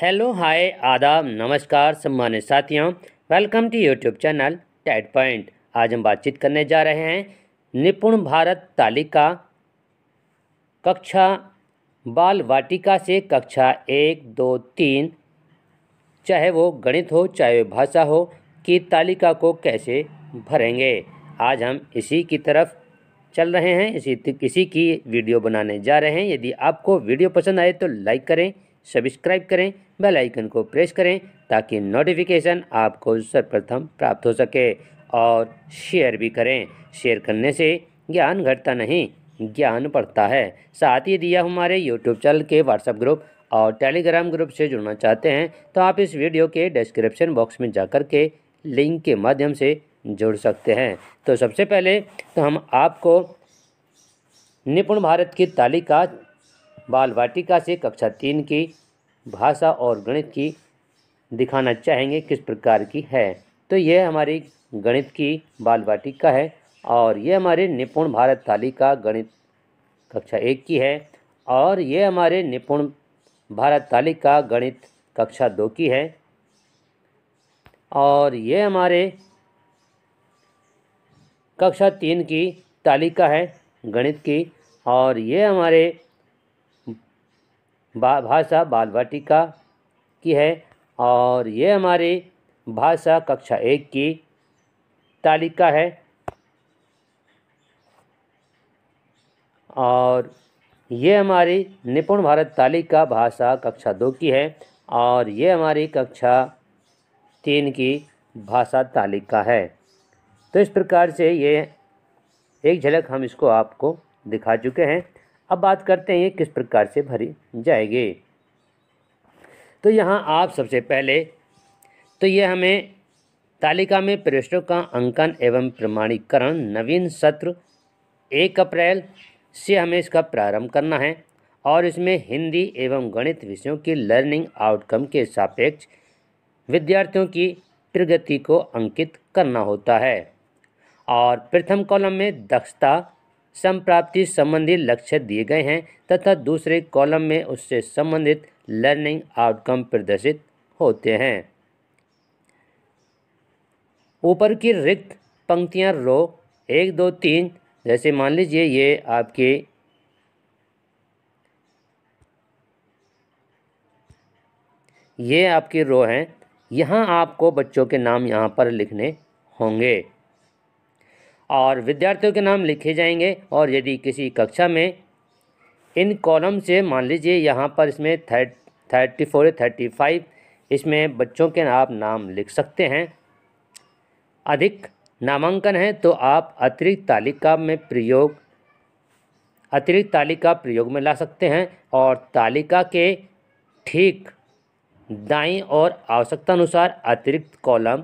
hello hi आदाब नमस्कार सम्मानित साथियों welcome to YouTube channel ted point आज हम बातचीत करने जा रहे हैं निपुण भारत तालिका कक्षा बाल वाटिका से कक्षा एक दो तीन चाहे वो गणित हो चाहे वो भाषा हो की तालिका को कैसे भरेंगे आज हम इसी की तरफ चल रहे हैं इसी इसी की वीडियो बनाने जा रहे हैं यदि आपको वीडियो पसंद आए तो लाइक करें सब्सक्राइब करें बेल आइकन को प्रेस करें ताकि नोटिफिकेशन आपको सर्वप्रथम प्राप्त हो सके और शेयर भी करें शेयर करने से ज्ञान घटता नहीं ज्ञान बढ़ता है साथ ही दिया हमारे यूट्यूब चैनल के व्हाट्सएप ग्रुप और टेलीग्राम ग्रुप से जुड़ना चाहते हैं तो आप इस वीडियो के डिस्क्रिप्शन बॉक्स में जाकर के लिंक के माध्यम से जुड़ सकते हैं तो सबसे पहले तो हम आपको निपुण भारत की तालिका बाल वाटिका से कक्षा तीन की भाषा और गणित की दिखाना चाहेंगे किस प्रकार की है तो यह हमारी गणित की बाल वाटिका है और यह हमारे निपुण भारत तालिका गणित कक्षा एक की है और ये हमारे निपुण भारत तालिका गणित कक्षा दो की है और ये हमारे कक्षा तीन की तालिका है गणित की और ये हमारे भाषा बाल वाटिका की है और ये हमारे भाषा कक्षा एक की तालिका है और ये हमारी निपुण भारत तालिका भाषा कक्षा दो की है और ये हमारी कक्षा तीन की भाषा तालिका है तो इस प्रकार से ये एक झलक हम इसको आपको दिखा चुके हैं अब बात करते हैं ये किस प्रकार से भरी जाएगी तो यहाँ आप सबसे पहले तो ये हमें तालिका में प्रश्नों का अंकन एवं प्रमाणीकरण नवीन सत्र एक अप्रैल से हमें इसका प्रारंभ करना है और इसमें हिंदी एवं गणित विषयों की लर्निंग आउटकम के सापेक्ष विद्यार्थियों की प्रगति को अंकित करना होता है और प्रथम कॉलम में दक्षता संप्राप्ति संबंधी लक्ष्य दिए गए हैं तथा दूसरे कॉलम में उससे संबंधित लर्निंग आउटकम प्रदर्शित होते हैं ऊपर की रिक्त पंक्तियां रो एक दो तीन जैसे मान लीजिए ये आपके ये आपके रो हैं यहाँ आपको बच्चों के नाम यहाँ पर लिखने होंगे और विद्यार्थियों के नाम लिखे जाएंगे और यदि किसी कक्षा में इन कॉलम से मान लीजिए यहाँ पर इसमें thirty thirty four thirty five इसमें बच्चों के आप नाम लिख सकते हैं अधिक नामांकन है तो आप अतिरिक्त तालिका में प्रयोग अतिरिक्त तालिका प्रयोग में ला सकते हैं और तालिका के ठीक दाई और आवश्यकतानुसार अतिरिक्त कॉलम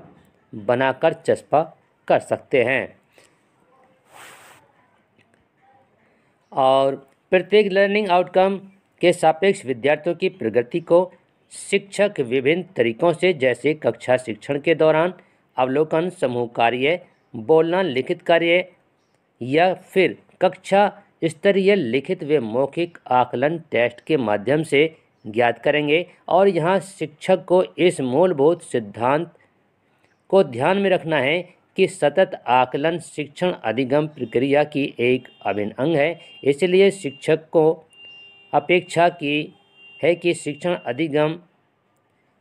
बनाकर चस्पा कर सकते हैं और प्रत्येक लर्निंग आउटकम के सापेक्ष विद्यार्थियों की प्रगति को शिक्षक विभिन्न तरीकों से जैसे कक्षा शिक्षण के दौरान अवलोकन समूह कार्य बोलना लिखित कार्य या फिर कक्षा स्तरीय लिखित व मौखिक आकलन टेस्ट के माध्यम से ज्ञात करेंगे और यहाँ शिक्षक को इस मूलभूत सिद्धांत को ध्यान में रखना है कि सतत आकलन शिक्षण अधिगम प्रक्रिया की एक अभिन्न अंग है इसलिए शिक्षक को अपेक्षा की है कि शिक्षण अधिगम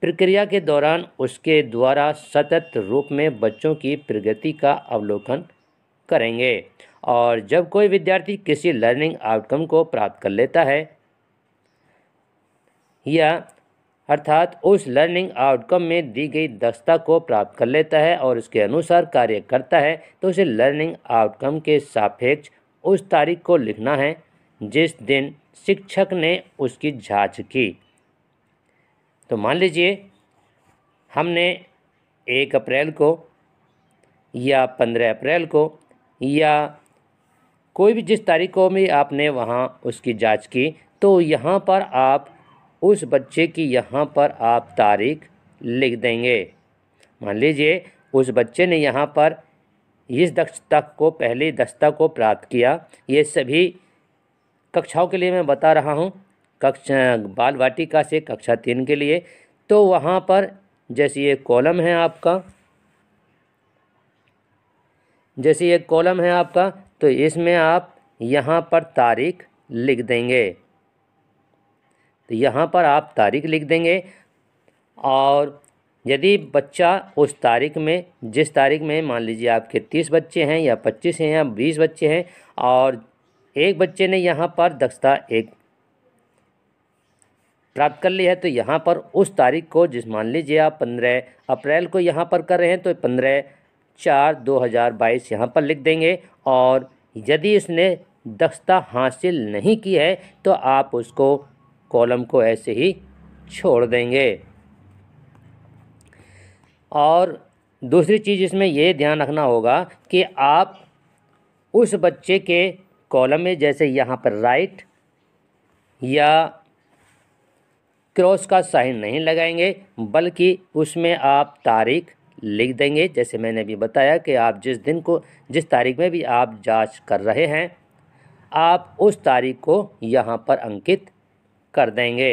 प्रक्रिया के दौरान उसके द्वारा सतत रूप में बच्चों की प्रगति का अवलोकन करेंगे और जब कोई विद्यार्थी किसी लर्निंग आउटकम को प्राप्त कर लेता है या अर्थात उस लर्निंग आउटकम में दी गई दक्षता को प्राप्त कर लेता है और उसके अनुसार कार्य करता है तो उसे लर्निंग आउटकम के सापेक्ष उस तारीख को लिखना है जिस दिन शिक्षक ने उसकी जांच की तो मान लीजिए हमने एक अप्रैल को या पंद्रह अप्रैल को या कोई भी जिस तारीख को भी आपने वहाँ उसकी जांच की तो यहाँ पर आप उस बच्चे की यहाँ पर आप तारीख लिख देंगे मान लीजिए उस बच्चे ने यहाँ पर इस दक्षता को पहली दक्षता को प्राप्त किया ये सभी कक्षाओं के लिए मैं बता रहा हूँ कक्षा बाल वाटिका से कक्षा तीन के लिए तो वहाँ पर जैसे ये कॉलम है आपका जैसे ये कॉलम है आपका तो इसमें आप यहाँ पर तारीख लिख देंगे तो यहाँ पर आप तारीख लिख देंगे और यदि बच्चा उस तारीख में जिस तारीख में मान लीजिए आपके तीस बच्चे हैं या पच्चीस हैं या बीस बच्चे हैं और एक बच्चे ने यहाँ पर दक्षता एक प्राप्त कर ली है तो यहाँ पर उस तारीख को जिस मान लीजिए आप पंद्रह अप्रैल को यहाँ पर कर रहे हैं तो पंद्रह चार दो हज़ार बाईस यहाँ पर लिख देंगे और यदि उसने दक्षता हासिल नहीं की है तो आप उसको कॉलम को ऐसे ही छोड़ देंगे और दूसरी चीज़ इसमें यह ध्यान रखना होगा कि आप उस बच्चे के कॉलम में जैसे यहाँ पर राइट या क्रॉस का साइन नहीं लगाएंगे बल्कि उसमें आप तारीख लिख देंगे जैसे मैंने अभी बताया कि आप जिस दिन को जिस तारीख में भी आप जांच कर रहे हैं आप उस तारीख को यहाँ पर अंकित कर देंगे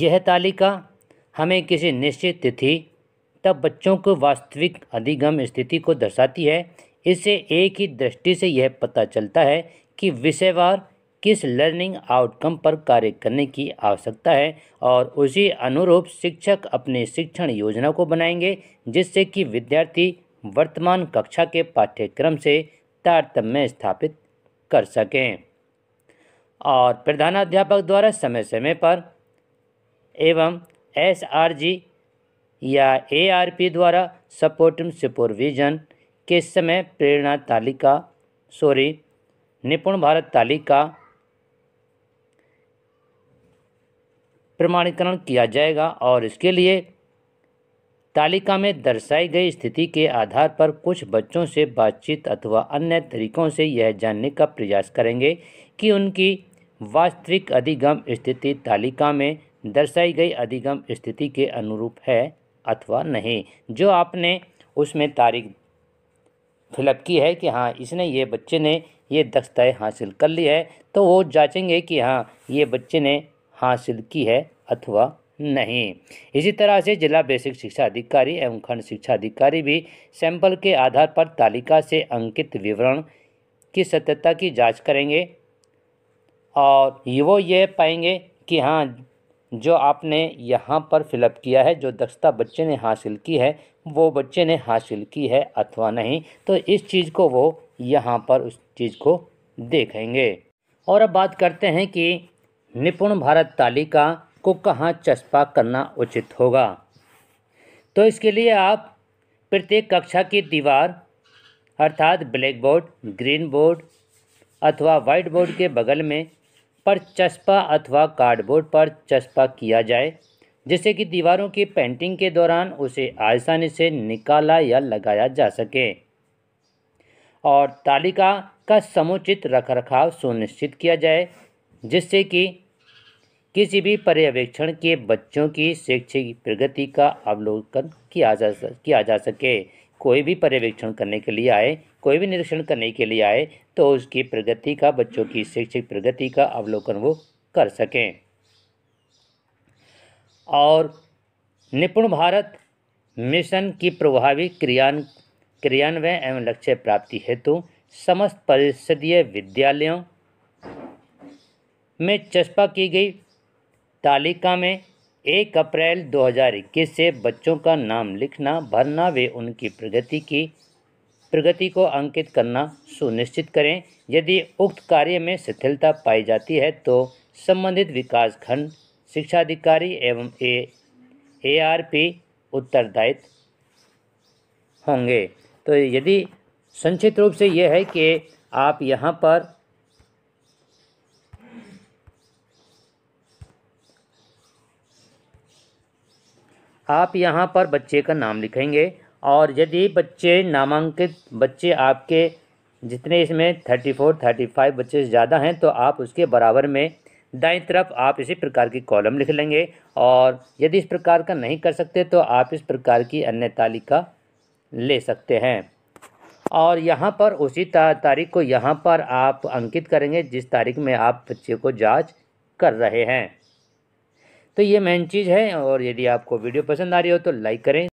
यह तालिका हमें किसी निश्चित तिथि तब बच्चों को वास्तविक अधिगम स्थिति को दर्शाती है इससे एक ही दृष्टि से यह पता चलता है कि विषयवार किस लर्निंग आउटकम पर कार्य करने की आवश्यकता है और उसी अनुरूप शिक्षक अपने शिक्षण योजना को बनाएंगे जिससे कि विद्यार्थी वर्तमान कक्षा के पाठ्यक्रम से तारतम्य स्थापित कर सकें और प्रधानाध्यापक द्वारा समय समय पर एवं एस आर जी या ए आर पी द्वारा सपोर्टिंग सुपरविजन के समय प्रेरणा तालिका सॉरी निपुण भारत तालिका प्रमाणीकरण किया जाएगा और इसके लिए तालिका में दर्शाई गई स्थिति के आधार पर कुछ बच्चों से बातचीत अथवा अन्य तरीक़ों से यह जानने का प्रयास करेंगे कि उनकी वास्तविक अधिगम स्थिति तालिका में दर्शाई गई अधिगम स्थिति के अनुरूप है अथवा नहीं जो आपने उसमें तारीख फिलअप की है कि हाँ इसने ये बच्चे ने ये दक्षताएँ हासिल कर ली है तो वो जांचेंगे कि हाँ ये बच्चे ने हासिल की है अथवा नहीं इसी तरह से जिला बेसिक शिक्षा अधिकारी एवं खंड शिक्षा अधिकारी भी सैंपल के आधार पर तालिका से अंकित विवरण की सत्यता की जांच करेंगे और वो ये पाएंगे कि हाँ जो आपने यहाँ पर फिलअप किया है जो दक्षता बच्चे ने हासिल की है वो बच्चे ने हासिल की है अथवा नहीं तो इस चीज़ को वो यहाँ पर उस चीज़ को देखेंगे और अब बात करते हैं कि निपुण भारत तालिका को कहाँ चस्पा करना उचित होगा तो इसके लिए आप प्रत्येक कक्षा की दीवार अर्थात ब्लैक बोर्ड ग्रीन बोर्ड अथवा वाइट बोर्ड के बगल में पर चस्पा अथवा कार्डबोर्ड पर चस्पा किया जाए जिससे कि दीवारों की पेंटिंग के दौरान उसे आसानी से निकाला या लगाया जा सके और तालिका का समुचित रखरखाव सुनिश्चित किया जाए जिससे कि किसी भी पर्यवेक्षण के बच्चों की शैक्षिक प्रगति का अवलोकन किया जा किया जा सके कोई भी पर्यवेक्षण करने के लिए आए कोई भी निरीक्षण करने के लिए आए तो उसकी प्रगति का बच्चों की शैक्षिक प्रगति का अवलोकन वो कर सकें और निपुण भारत मिशन की प्रभावी क्रियान क्रियान्वयन एवं लक्ष्य प्राप्ति हेतु समस्त परिषदीय विद्यालयों में चस्पा की गई तालिका में एक अप्रैल 2021 से बच्चों का नाम लिखना भरना वे उनकी प्रगति की प्रगति को अंकित करना सुनिश्चित करें यदि उक्त कार्य में शिथिलता पाई जाती है तो संबंधित विकास खंड शिक्षाधिकारी एवं ए एआरपी उत्तरदायित्व होंगे तो यदि संक्षिप्त रूप से यह है कि आप यहाँ पर आप यहाँ पर बच्चे का नाम लिखेंगे और यदि बच्चे नामांकित बच्चे आपके जितने इसमें थर्टी फोर थर्टी फाइव बच्चे ज़्यादा हैं तो आप उसके बराबर में दाएं तरफ आप इसी प्रकार की कॉलम लिख लेंगे और यदि इस प्रकार का नहीं कर सकते तो आप इस प्रकार की अन्य तालिका ले सकते हैं और यहाँ पर उसी तारीख को यहाँ पर आप अंकित करेंगे जिस तारीख में आप बच्चे को जाँच कर रहे हैं तो ये मेन चीज़ है और यदि आपको वीडियो पसंद आ रही हो तो लाइक करें